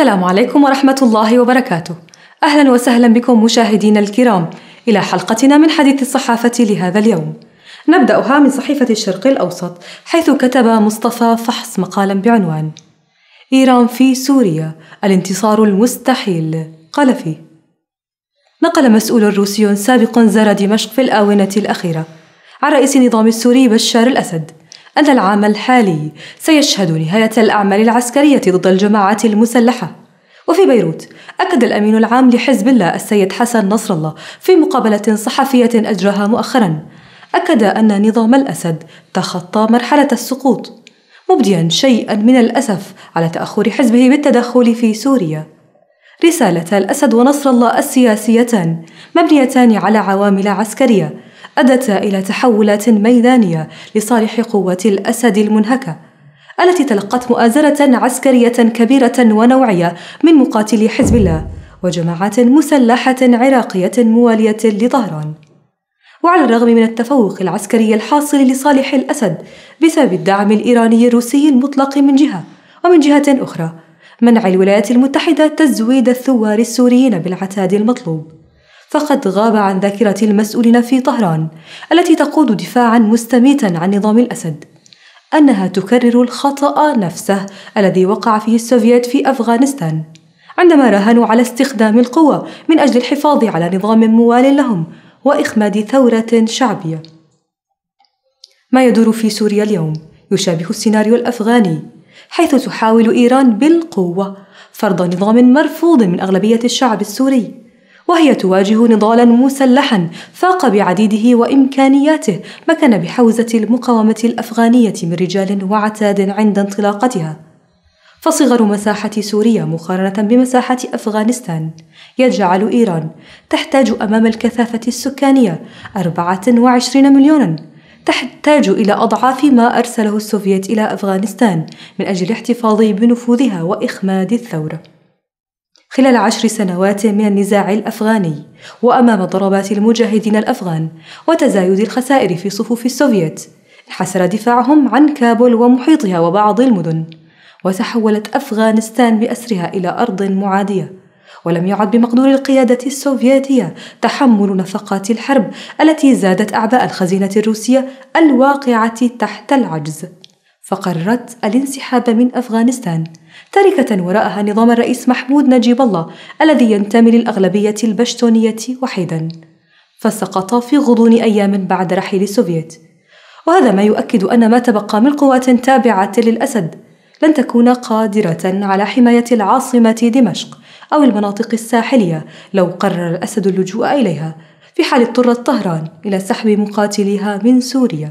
السلام عليكم ورحمة الله وبركاته. أهلا وسهلا بكم مشاهدينا الكرام إلى حلقتنا من حديث الصحافة لهذا اليوم. نبدأها من صحيفة الشرق الأوسط حيث كتب مصطفى فحص مقالا بعنوان إيران في سوريا الانتصار المستحيل قال فيه نقل مسؤول روسي سابق زار دمشق في الآونة الأخيرة عن رئيس النظام السوري بشار الأسد أن العام الحالي سيشهد نهاية الأعمال العسكرية ضد الجماعات المسلحة وفي بيروت أكد الأمين العام لحزب الله السيد حسن نصر الله في مقابلة صحفية أجراها مؤخرا أكد أن نظام الأسد تخطى مرحلة السقوط مبديا شيئا من الأسف على تأخر حزبه بالتدخل في سوريا رسالة الأسد ونصر الله السياسيتان مبنيتان على عوامل عسكرية أدت إلى تحولات ميدانية لصالح قوات الأسد المنهكة التي تلقت مؤازرة عسكرية كبيرة ونوعية من مقاتلي حزب الله وجماعات مسلحة عراقية موالية لطهران وعلى الرغم من التفوق العسكري الحاصل لصالح الأسد بسبب الدعم الإيراني الروسي المطلق من جهة ومن جهة أخرى منع الولايات المتحدة تزويد الثوار السوريين بالعتاد المطلوب فقد غاب عن ذاكرة المسؤولين في طهران التي تقود دفاعا مستميتا عن نظام الأسد أنها تكرر الخطأ نفسه الذي وقع فيه السوفييت في أفغانستان عندما راهنوا على استخدام القوة من أجل الحفاظ على نظام موال لهم وإخماد ثورة شعبية ما يدور في سوريا اليوم يشابه السيناريو الأفغاني حيث تحاول إيران بالقوة فرض نظام مرفوض من أغلبية الشعب السوري وهي تواجه نضالا مسلحا فاق بعديده وإمكانياته مكن بحوزة المقاومة الأفغانية من رجال وعتاد عند انطلاقتها فصغر مساحة سوريا مقارنة بمساحة أفغانستان يجعل إيران تحتاج أمام الكثافة السكانية 24 مليونا تحتاج إلى أضعاف ما أرسله السوفيت إلى أفغانستان من أجل الاحتفاظ بنفوذها وإخماد الثورة خلال عشر سنوات من النزاع الأفغاني وأمام ضربات المجاهدين الأفغان وتزايد الخسائر في صفوف السوفيت انحسر دفاعهم عن كابول ومحيطها وبعض المدن وتحولت أفغانستان بأسرها إلى أرض معادية ولم يعد بمقدور القيادة السوفيتية تحمل نفقات الحرب التي زادت أعباء الخزينة الروسية الواقعة تحت العجز فقررت الانسحاب من أفغانستان تاركة وراءها نظام الرئيس محمود نجيب الله الذي ينتمي للأغلبية البشتونية وحيدا فسقط في غضون أيام بعد رحيل السوفيت وهذا ما يؤكد أن ما تبقى من قوات تابعة للأسد لن تكون قادرة على حماية العاصمة دمشق أو المناطق الساحلية لو قرر الأسد اللجوء إليها في حال اضطرت طهران إلى سحب مقاتليها من سوريا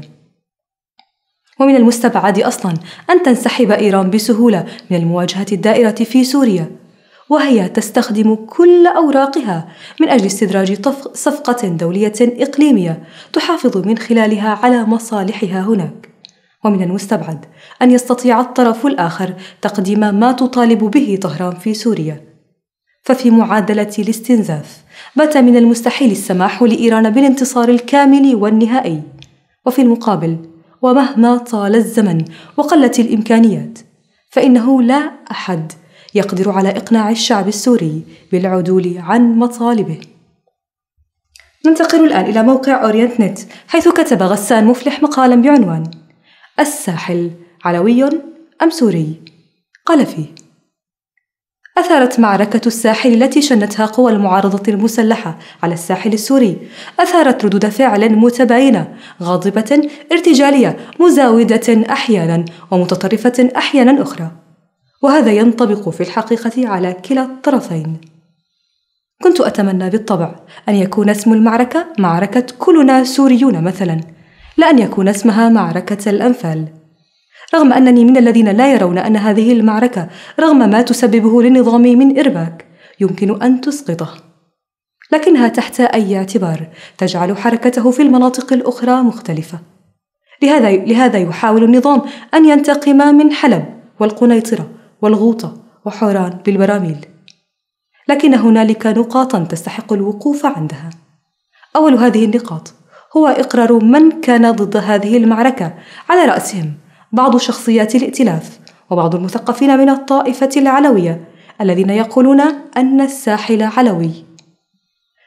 ومن المستبعد أصلا أن تنسحب إيران بسهولة من المواجهة الدائرة في سوريا وهي تستخدم كل أوراقها من أجل استدراج صفقة دولية إقليمية تحافظ من خلالها على مصالحها هناك ومن المستبعد أن يستطيع الطرف الآخر تقديم ما تطالب به طهران في سوريا ففي معادلة الاستنزاف بات من المستحيل السماح لإيران بالانتصار الكامل والنهائي وفي المقابل ومهما طال الزمن وقلت الامكانيات فانه لا احد يقدر على اقناع الشعب السوري بالعدول عن مطالبه ننتقل الآن إلى موقع أورينت نت حيث كتب غسان مفلح مقالا بعنوان الساحل علوي أم سوري؟ قال فيه أثارت معركة الساحل التي شنتها قوى المعارضة المسلحة على الساحل السوري أثارت ردود فعل متباينة غاضبة ارتجالية مزاودة أحيانا ومتطرفة أحيانا أخرى وهذا ينطبق في الحقيقة على كلا الطرفين كنت أتمنى بالطبع أن يكون اسم المعركة معركة كلنا سوريون مثلا لا أن يكون اسمها معركة الأنفال رغم أنني من الذين لا يرون أن هذه المعركة رغم ما تسببه للنظام من إرباك يمكن أن تسقطه لكنها تحت أي اعتبار تجعل حركته في المناطق الأخرى مختلفة لهذا لهذا يحاول النظام أن ينتقم من حلب والقنيطرة والغوطة وحوران بالبراميل لكن هنالك نقاطا تستحق الوقوف عندها أول هذه النقاط هو إقرار من كان ضد هذه المعركة على رأسهم بعض شخصيات الائتلاف وبعض المثقفين من الطائفة العلوية الذين يقولون أن الساحل علوي.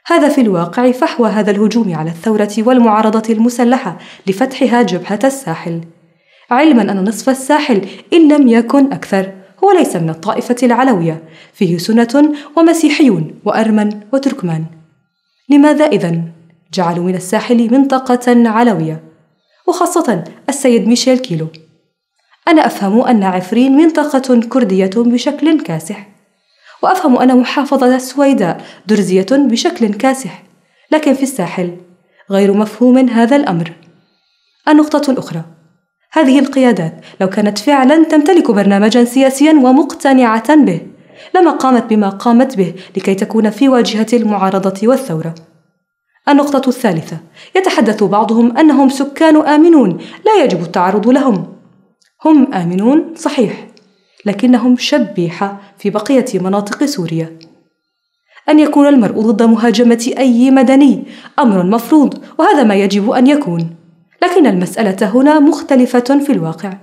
هذا في الواقع فحوى هذا الهجوم على الثورة والمعارضة المسلحة لفتحها جبهة الساحل. علما أن نصف الساحل إن لم يكن أكثر هو ليس من الطائفة العلوية، فيه سنة ومسيحيون وأرمن وتركمان. لماذا إذا جعلوا من الساحل منطقة علوية؟ وخاصة السيد ميشيل كيلو أنا أفهم أن عفرين منطقة كردية بشكل كاسح وأفهم أن محافظة السويداء درزية بشكل كاسح لكن في الساحل غير مفهوم هذا الأمر النقطة الأخرى هذه القيادات لو كانت فعلا تمتلك برنامجا سياسيا ومقتنعة به لما قامت بما قامت به لكي تكون في واجهة المعارضة والثورة النقطة الثالثة يتحدث بعضهم أنهم سكان آمنون لا يجب التعرض لهم هم آمنون صحيح لكنهم شبيحة في بقية مناطق سوريا أن يكون المرء ضد مهاجمة أي مدني أمر مفروض وهذا ما يجب أن يكون لكن المسألة هنا مختلفة في الواقع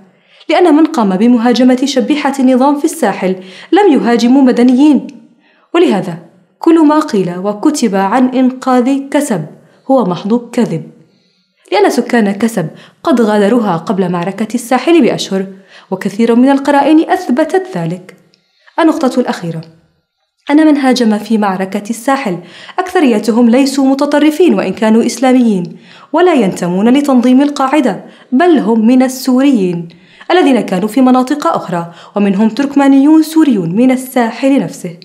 لأن من قام بمهاجمة شبيحة النظام في الساحل لم يهاجموا مدنيين ولهذا كل ما قيل وكتب عن إنقاذ كسب هو محض كذب لأن سكان كسب قد غادروها قبل معركة الساحل بأشهر وكثير من القرائن أثبتت ذلك النقطة الأخيرة أن من هاجم في معركة الساحل أكثريتهم ليسوا متطرفين وإن كانوا إسلاميين ولا ينتمون لتنظيم القاعدة بل هم من السوريين الذين كانوا في مناطق أخرى ومنهم تركمانيون سوريون من الساحل نفسه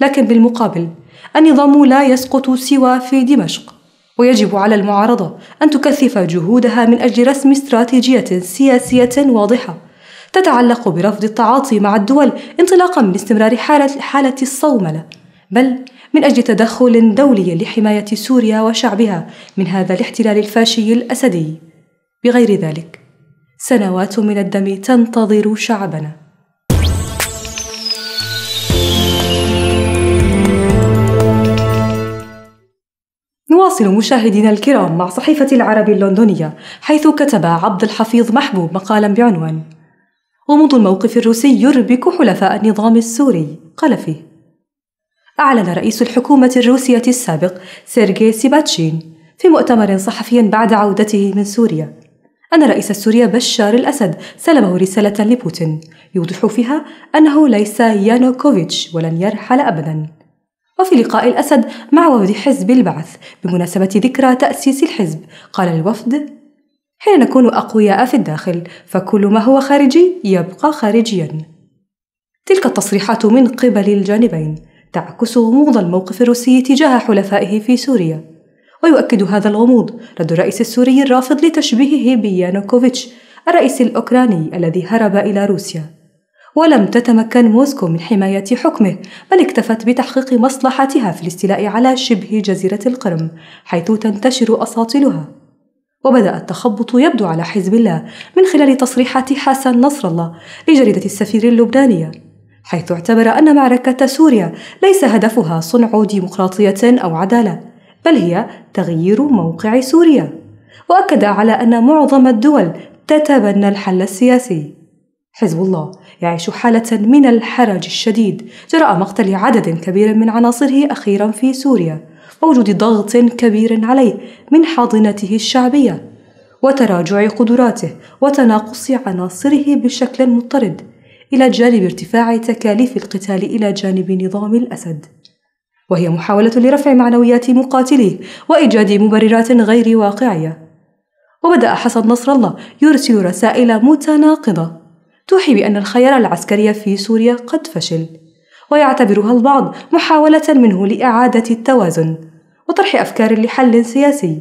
لكن بالمقابل النظام لا يسقط سوى في دمشق ويجب على المعارضة أن تكثف جهودها من أجل رسم استراتيجية سياسية واضحة تتعلق برفض التعاطي مع الدول انطلاقا من استمرار حالة حالة الصوملة بل من أجل تدخل دولي لحماية سوريا وشعبها من هذا الاحتلال الفاشي الأسدي بغير ذلك سنوات من الدم تنتظر شعبنا نواصل مشاهدينا الكرام مع صحيفة العرب اللندنية حيث كتب عبد الحفيظ محبوب مقالا بعنوان غموض الموقف الروسي يربك حلفاء النظام السوري قال فيه أعلن رئيس الحكومة الروسية السابق سيرجي سيباتشين في مؤتمر صحفي بعد عودته من سوريا أن رئيس سوريا بشار الأسد سلمه رسالة لبوتين يوضح فيها أنه ليس يانوكوفيتش ولن يرحل أبداً وفي لقاء الأسد مع وفد حزب البعث بمناسبة ذكرى تأسيس الحزب قال الوفد حين نكون أقوياء في الداخل فكل ما هو خارجي يبقى خارجيا تلك التصريحات من قبل الجانبين تعكس غموض الموقف الروسي تجاه حلفائه في سوريا ويؤكد هذا الغموض رد الرئيس السوري الرافض لتشبيهه بيانوكوفيتش الرئيس الأوكراني الذي هرب إلى روسيا ولم تتمكن موسكو من حماية حكمه بل اكتفت بتحقيق مصلحتها في الاستيلاء على شبه جزيرة القرم حيث تنتشر أساطيلها وبدأ التخبط يبدو على حزب الله من خلال تصريحات حسن نصر الله لجريدة السفير اللبنانية حيث اعتبر أن معركة سوريا ليس هدفها صنع ديمقراطية أو عدالة بل هي تغيير موقع سوريا وأكد على أن معظم الدول تتبنى الحل السياسي حزب الله يعيش حالة من الحرج الشديد جراء مقتل عدد كبير من عناصره أخيرا في سوريا ووجود ضغط كبير عليه من حاضنته الشعبية وتراجع قدراته وتناقص عناصره بشكل مضطرد إلى جانب ارتفاع تكاليف القتال إلى جانب نظام الأسد وهي محاولة لرفع معنويات مقاتليه وإيجاد مبررات غير واقعية وبدأ حسن نصر الله يرسل رسائل متناقضة توحي بأن الخيار العسكري في سوريا قد فشل ويعتبرها البعض محاولة منه لإعادة التوازن وطرح أفكار لحل سياسي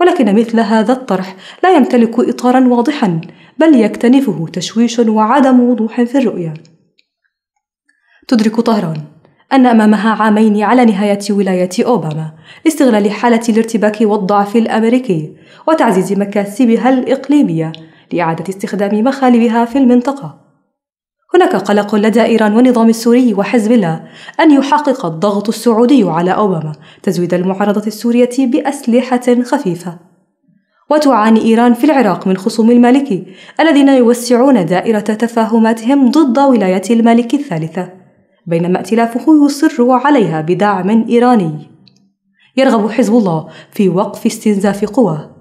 ولكن مثل هذا الطرح لا يمتلك إطارا واضحا بل يكتنفه تشويش وعدم وضوح في الرؤية تدرك طهران أن أمامها عامين على نهاية ولاية أوباما لاستغلال حالة الارتباك والضعف الأمريكي وتعزيز مكاسبها الإقليمية لإعادة استخدام مخالبها في المنطقة. هناك قلق لدى إيران والنظام السوري وحزب الله أن يحقق الضغط السعودي على أوباما تزويد المعارضة السورية بأسلحة خفيفة. وتعاني إيران في العراق من خصوم المالكي الذين يوسعون دائرة تفاهماتهم ضد ولاية المالك الثالثة، بينما ائتلافه يصر عليها بدعم إيراني. يرغب حزب الله في وقف استنزاف قواه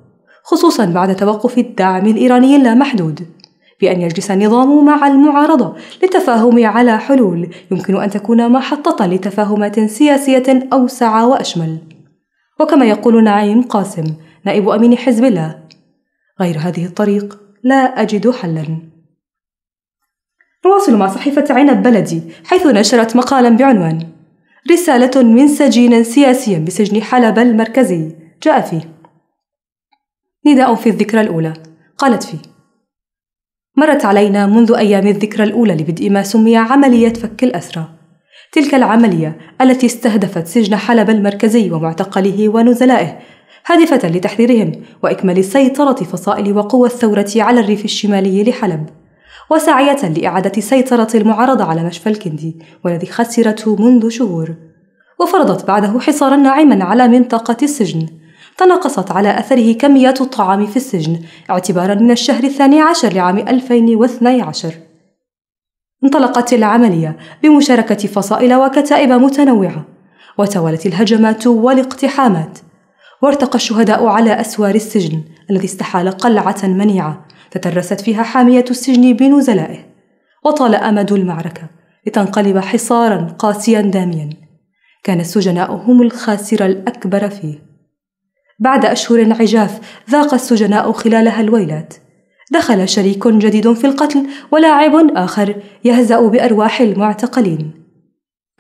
خصوصا بعد توقف الدعم الإيراني اللامحدود بأن يجلس النظام مع المعارضة للتفاهم على حلول يمكن أن تكون محطة لتفاهمات سياسية أوسع وأشمل وكما يقول نعيم قاسم نائب أمين حزب الله غير هذه الطريق لا أجد حلا نواصل مع صحيفة عنب بلدي حيث نشرت مقالا بعنوان رسالة من سجين سياسي بسجن حلب المركزي جاء فيه نداء في الذكرى الأولى قالت فيه مرت علينا منذ أيام الذكرى الأولى لبدء ما سمي عملية فك الأسرى تلك العملية التي استهدفت سجن حلب المركزي ومعتقله ونزلائه هادفة لتحذيرهم وإكمال سيطرة فصائل وقوى الثورة على الريف الشمالي لحلب وسعية لإعادة سيطرة المعارضة على مشفى الكندي والذي خسرته منذ شهور وفرضت بعده حصارا ناعما على منطقة السجن تناقصت على أثره كميات الطعام في السجن اعتبارا من الشهر الثاني عشر لعام 2012 انطلقت العملية بمشاركة فصائل وكتائب متنوعة وتوالت الهجمات والاقتحامات وارتقى الشهداء على أسوار السجن الذي استحال قلعة منيعة تترست فيها حامية السجن بنزلائه وطال أمد المعركة لتنقلب حصارا قاسيا داميا كان السجناء هم الخاسر الأكبر فيه بعد أشهر عجاف ذاق السجناء خلالها الويلات دخل شريك جديد في القتل ولاعب آخر يهزأ بأرواح المعتقلين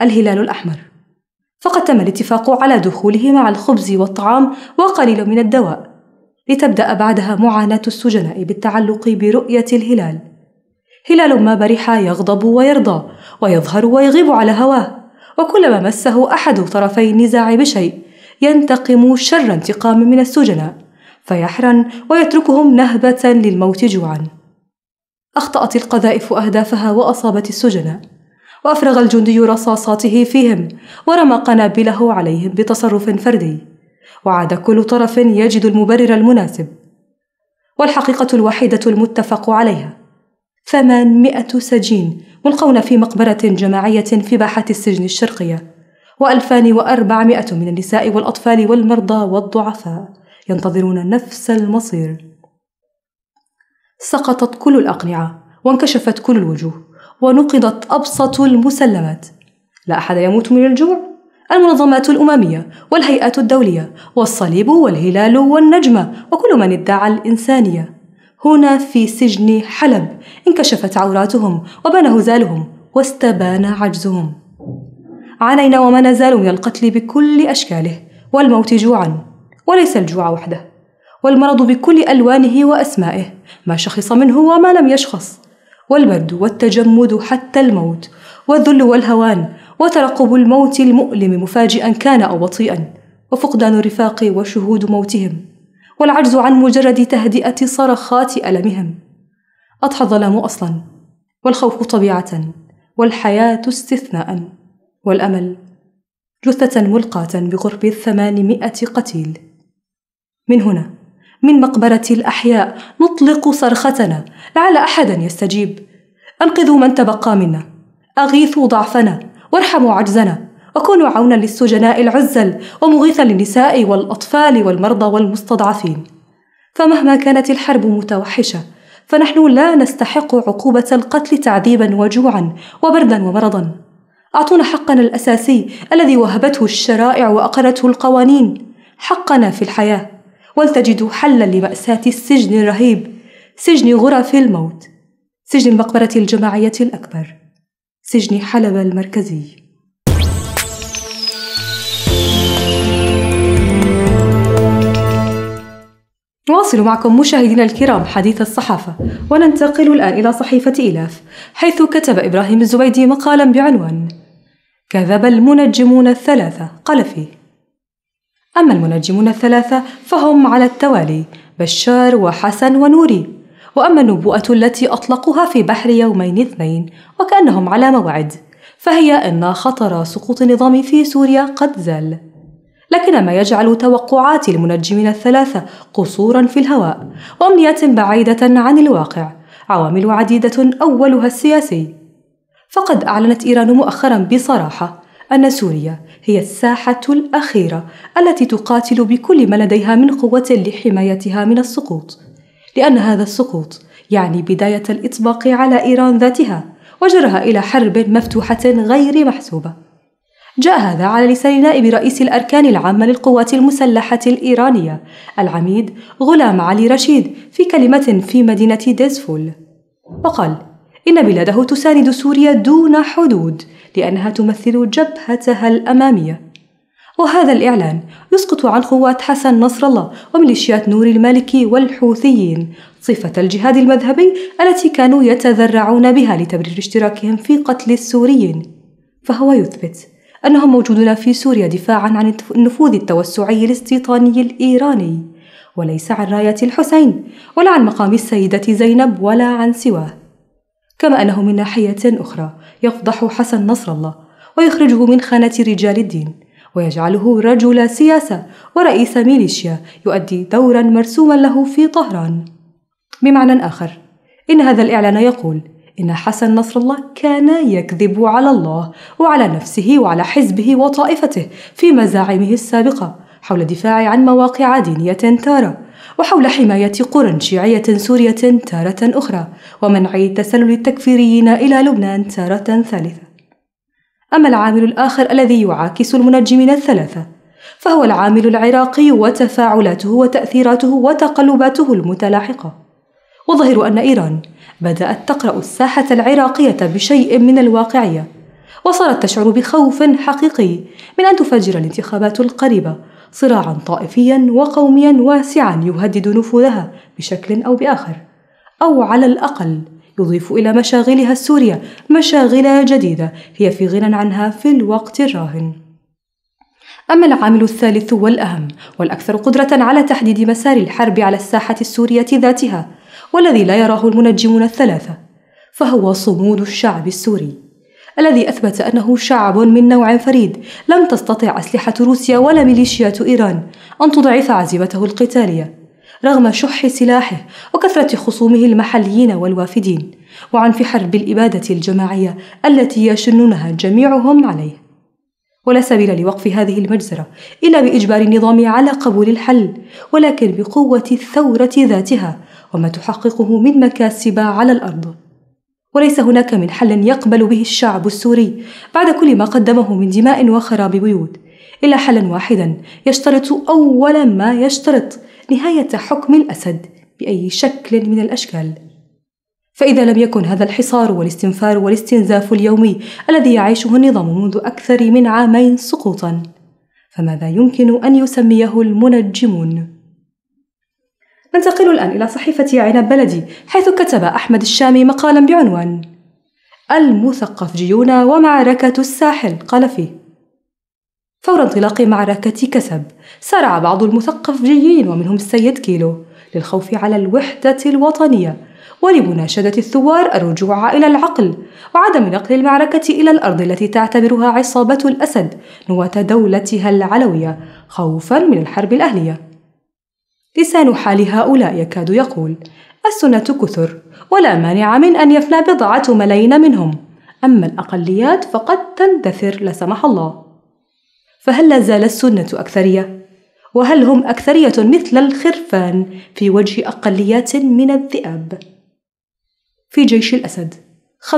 الهلال الأحمر فقد تم الاتفاق على دخوله مع الخبز والطعام وقليل من الدواء لتبدأ بعدها معاناة السجناء بالتعلق برؤية الهلال هلال ما برح يغضب ويرضى ويظهر ويغيب على هواه وكلما مسه أحد طرفي النزاع بشيء ينتقم شر انتقام من السجناء فيحرن ويتركهم نهبة للموت جوعا أخطأت القذائف أهدافها وأصابت السجناء وأفرغ الجندي رصاصاته فيهم ورمى قنابله عليهم بتصرف فردي وعاد كل طرف يجد المبرر المناسب والحقيقة الوحيدة المتفق عليها ثمانمائة سجين ملقون في مقبرة جماعية في باحة السجن الشرقية و2400 من النساء والأطفال والمرضى والضعفاء ينتظرون نفس المصير سقطت كل الأقنعة وانكشفت كل الوجوه ونقضت أبسط المسلمات لا أحد يموت من الجوع المنظمات الأممية والهيئات الدولية والصليب والهلال والنجمة وكل من ادعى الإنسانية هنا في سجن حلب انكشفت عوراتهم وبان هزالهم واستبان عجزهم عانينا وما نزال من القتل بكل أشكاله والموت جوعا وليس الجوع وحده والمرض بكل ألوانه وأسمائه ما شخص منه وما لم يشخص والبرد والتجمد حتى الموت والذل والهوان وترقب الموت المؤلم مفاجئا كان أو بطيئا وفقدان الرفاق وشهود موتهم والعجز عن مجرد تهدئة صرخات ألمهم أضحى الظلام أصلا والخوف طبيعة والحياة استثناءً والأمل جثة ملقاة بقرب الثمانمائة قتيل من هنا من مقبرة الأحياء نطلق صرختنا لعل أحدا يستجيب أنقذوا من تبقى منا أغيثوا ضعفنا وارحموا عجزنا وكونوا عونا للسجناء العزل ومغيثا للنساء والأطفال والمرضى والمستضعفين فمهما كانت الحرب متوحشة فنحن لا نستحق عقوبة القتل تعذيبا وجوعا وبردا ومرضا أعطونا حقنا الأساسي الذي وهبته الشرائع وأقرته القوانين حقنا في الحياة ولتجدوا حلا لمأساة السجن الرهيب سجن غرف الموت سجن المقبرة الجماعية الأكبر سجن حلب المركزي نواصل معكم مشاهدينا الكرام حديث الصحافة وننتقل الآن إلى صحيفة إلاف حيث كتب إبراهيم الزبيدي مقالا بعنوان كذب المنجمون الثلاثة قال فيه أما المنجمون الثلاثة فهم على التوالي بشار وحسن ونوري وأما النبوءة التي أطلقوها في بحر يومين اثنين وكأنهم على موعد فهي أن خطر سقوط النظام في سوريا قد زال لكن ما يجعل توقعات المنجمين الثلاثة قصورا في الهواء وأمنيات بعيدة عن الواقع عوامل عديدة أولها السياسي فقد أعلنت إيران مؤخرا بصراحة أن سوريا هي الساحة الأخيرة التي تقاتل بكل ما لديها من قوة لحمايتها من السقوط، لأن هذا السقوط يعني بداية الإطباق على إيران ذاتها وجرها إلى حرب مفتوحة غير محسوبة. جاء هذا على لسان نائب رئيس الأركان العامة للقوات المسلحة الإيرانية العميد غلام علي رشيد في كلمة في مدينة ديزفول، وقال: إن بلاده تساند سوريا دون حدود لأنها تمثل جبهتها الأمامية وهذا الإعلان يسقط عن قوات حسن نصر الله وميليشيات نور المالكي والحوثيين صفة الجهاد المذهبي التي كانوا يتذرعون بها لتبرير اشتراكهم في قتل السوريين فهو يثبت أنهم موجودون في سوريا دفاعا عن النفوذ التوسعي الاستيطاني الإيراني وليس عن راية الحسين ولا عن مقام السيدة زينب ولا عن سواه كما أنه من ناحية أخرى يفضح حسن نصر الله ويخرجه من خانة رجال الدين ويجعله رجل سياسة ورئيس ميليشيا يؤدي دورا مرسوما له في طهران بمعنى آخر إن هذا الإعلان يقول إن حسن نصر الله كان يكذب على الله وعلى نفسه وعلى حزبه وطائفته في مزاعمه السابقة حول الدفاع عن مواقع دينية تارة وحول حماية قرى شيعية سورية تارة أخرى ومنع تسلل التكفيريين إلى لبنان تارة ثالثة أما العامل الآخر الذي يعاكس المنجمين الثلاثة فهو العامل العراقي وتفاعلاته وتأثيراته وتقلباته المتلاحقة وظهر أن إيران بدأت تقرأ الساحة العراقية بشيء من الواقعية وصارت تشعر بخوف حقيقي من أن تفجر الانتخابات القريبة صراعا طائفيا وقوميا واسعا يهدد نفوذها بشكل أو بآخر أو على الأقل يضيف إلى مشاغلها السورية مشاغل جديدة هي في غنى عنها في الوقت الراهن أما العامل الثالث والأهم والأكثر قدرة على تحديد مسار الحرب على الساحة السورية ذاتها والذي لا يراه المنجمون الثلاثة فهو صمود الشعب السوري الذي أثبت أنه شعب من نوع فريد لم تستطع أسلحة روسيا ولا ميليشيات إيران أن تضعف عزيمته القتالية رغم شح سلاحه وكثرة خصومه المحليين والوافدين وعنف الإبادة الجماعية التي يشنونها جميعهم عليه ولا سبيل لوقف هذه المجزرة إلا بإجبار النظام على قبول الحل ولكن بقوة الثورة ذاتها وما تحققه من مكاسب على الأرض وليس هناك من حل يقبل به الشعب السوري بعد كل ما قدمه من دماء وخراب بيوت إلا حلا واحدا يشترط أول ما يشترط نهاية حكم الأسد بأي شكل من الأشكال فإذا لم يكن هذا الحصار والاستنفار والاستنزاف اليومي الذي يعيشه النظام منذ أكثر من عامين سقوطا فماذا يمكن أن يسميه المنجمون؟ ننتقل الآن إلى صحيفة عنب بلدي حيث كتب أحمد الشامي مقالا بعنوان المثقف جيونا ومعركة الساحل قال فيه فور انطلاق معركة كسب سارع بعض المثقفجيين ومنهم السيد كيلو للخوف على الوحدة الوطنية ولمناشدة الثوار الرجوع إلى العقل وعدم نقل المعركة إلى الأرض التي تعتبرها عصابة الأسد نواة دولتها العلوية خوفا من الحرب الأهلية لسان حال هؤلاء يكاد يقول السنة كثر ولا مانع من أن يفنى بضعة ملايين منهم أما الأقليات فقد تندثر لا سمح الله فهل لا زال السنة أكثرية؟ وهل هم أكثرية مثل الخرفان في وجه أقليات من الذئاب؟ في جيش الأسد 85%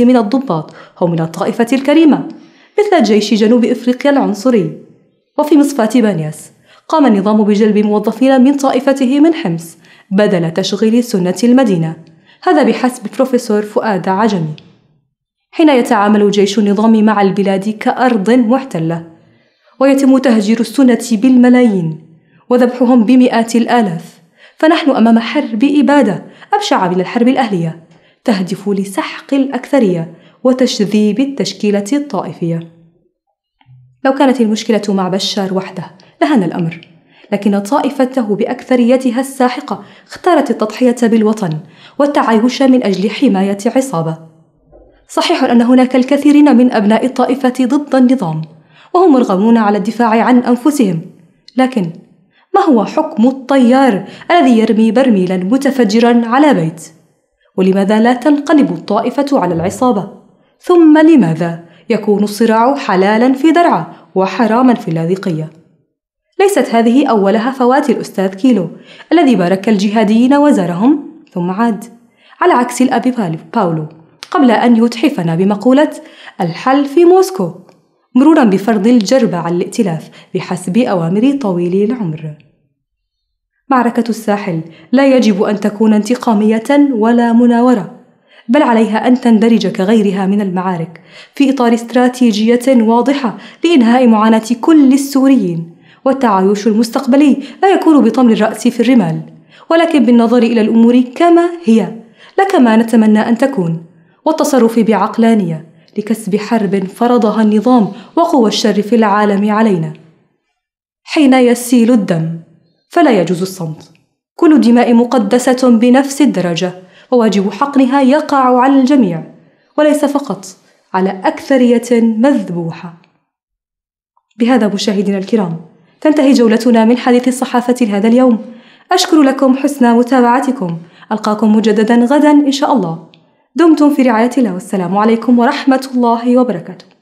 من الضباط هم من الطائفة الكريمة مثل جيش جنوب إفريقيا العنصري وفي مصفاة بانياس قام النظام بجلب موظفين من طائفته من حمص بدل تشغيل سنة المدينة هذا بحسب بروفيسور فؤاد عجمي حين يتعامل جيش النظام مع البلاد كأرض محتلة ويتم تهجير السنة بالملايين وذبحهم بمئات الآلاف فنحن أمام حرب إبادة أبشع من الحرب الأهلية تهدف لسحق الأكثرية وتشذيب التشكيلة الطائفية لو كانت المشكلة مع بشار وحده لهن الأمر لكن طائفته بأكثريتها الساحقة اختارت التضحية بالوطن والتعايش من أجل حماية عصابة صحيح أن هناك الكثيرين من أبناء الطائفة ضد النظام وهم مرغمون على الدفاع عن أنفسهم لكن ما هو حكم الطيار الذي يرمي برميلا متفجرا على بيت؟ ولماذا لا تنقلب الطائفة على العصابة؟ ثم لماذا يكون الصراع حلالا في درعا وحراما في اللاذقيه ليست هذه أولها فوات الأستاذ كيلو الذي بارك الجهاديين وزارهم ثم عاد على عكس الأب باولو قبل أن يتحفنا بمقولة الحل في موسكو مرورا بفرض الجربة على الائتلاف بحسب أوامر طويل العمر معركة الساحل لا يجب أن تكون انتقامية ولا مناورة بل عليها أن تندرج كغيرها من المعارك في إطار استراتيجية واضحة لإنهاء معاناة كل السوريين والتعايش المستقبلي لا يكون بطمل الرأس في الرمال ولكن بالنظر إلى الأمور كما هي لكما نتمنى أن تكون والتصرف بعقلانية لكسب حرب فرضها النظام وقوى الشر في العالم علينا حين يسيل الدم فلا يجوز الصمت كل الدماء مقدسة بنفس الدرجة وواجب حقنها يقع على الجميع وليس فقط على أكثرية مذبوحة بهذا مشاهدينا الكرام تنتهي جولتنا من حديث الصحافة لهذا اليوم أشكر لكم حسن متابعتكم ألقاكم مجددا غدا إن شاء الله دمتم في رعاية الله والسلام عليكم ورحمة الله وبركاته